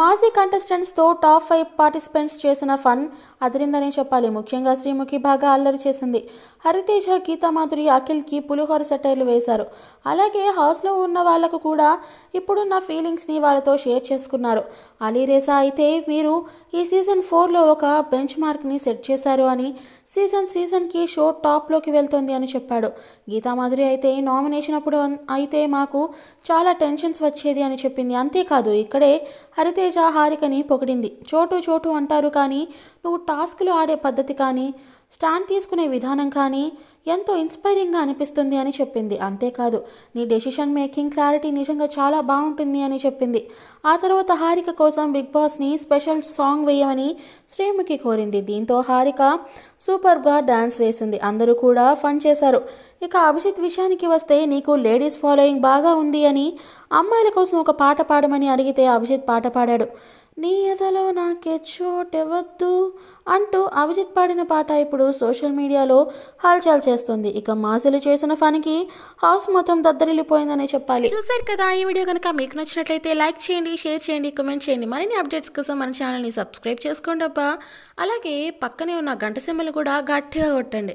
మాజీ కంటెస్టెంట్స్తో top five participants చేసిన ఫన్ అదిరిందనే చెప్పాలి ముఖ్యంగా శ్రీముఖి బాగా అల్లరి చేసింది హరితేజ గీతామాధురి అఖిల్కి పులిహోర సెటైర్లు వేశారు అలాగే హౌస్లో ఉన్న వాళ్లకు కూడా ఇప్పుడున్న ఫీలింగ్స్ని వాళ్ళతో షేర్ చేసుకున్నారు అలీరేసా అయితే మీరు ఈ సీజన్ ఫోర్లో ఒక బెంచ్ మార్క్ని సెట్ చేశారు అని సీజన్ సీజన్కి షో టాప్లోకి వెళ్తుంది అని చెప్పాడు గీతామాధురి అయితే నామినేషన్ అప్పుడు అయితే మాకు చాలా టెన్షన్స్ వచ్చేది అని చెప్పింది అంతేకాదు ఇక్కడే హరితే తేజ హారికని పొగిడింది చోటు చోటు అంటారు కానీ నువ్వు టాస్కులు ఆడే పద్ధతి కానీ స్టాండ్ తీసుకునే విధానం కానీ ఎంతో ఇన్స్పైరింగ్గా అనిపిస్తుంది అని చెప్పింది అంతేకాదు నీ డెసిషన్ మేకింగ్ క్లారిటీ నిజంగా చాలా బాగుంటుంది అని చెప్పింది ఆ తర్వాత హారిక కోసం బిగ్ బాస్ని స్పెషల్ సాంగ్ వేయమని శ్రీముఖి కోరింది దీంతో హారిక సూపర్గా డాన్స్ వేసింది అందరూ కూడా ఫన్ చేశారు ఇక అభిజిత్ విషయానికి వస్తే నీకు లేడీస్ ఫాలోయింగ్ బాగా ఉంది అని అమ్మాయిల కోసం ఒక పాట పాడమని అడిగితే అభిజిత్ పాట పాడాడు నీ ఎదలో నాకే చోటెవద్దు అంటూ అభిజిత్ పాడిన పాట ఇప్పుడు సోషల్ మీడియాలో హల్చల్ చేస్తుంది ఇక మాసలు చేసిన ఫనికి హౌస్ మొత్తం దద్దరిల్లిపోయిందని చెప్పాలి చూసారు కదా ఈ వీడియో కనుక మీకు నచ్చినట్లయితే లైక్ చేయండి షేర్ చేయండి కమెంట్ చేయండి మరిన్ని అప్డేట్స్ కోసం మన ఛానల్ని సబ్స్క్రైబ్ చేసుకోండి అబ్బా అలాగే పక్కనే ఉన్న గంట సింబల్ కూడా గట్టిగా కొట్టండి